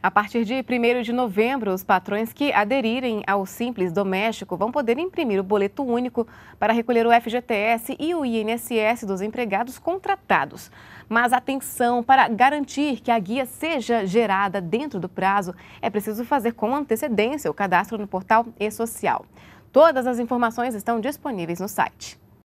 A partir de 1 de novembro, os patrões que aderirem ao Simples Doméstico vão poder imprimir o boleto único para recolher o FGTS e o INSS dos empregados contratados. Mas atenção, para garantir que a guia seja gerada dentro do prazo, é preciso fazer com antecedência o cadastro no portal e-social. Todas as informações estão disponíveis no site.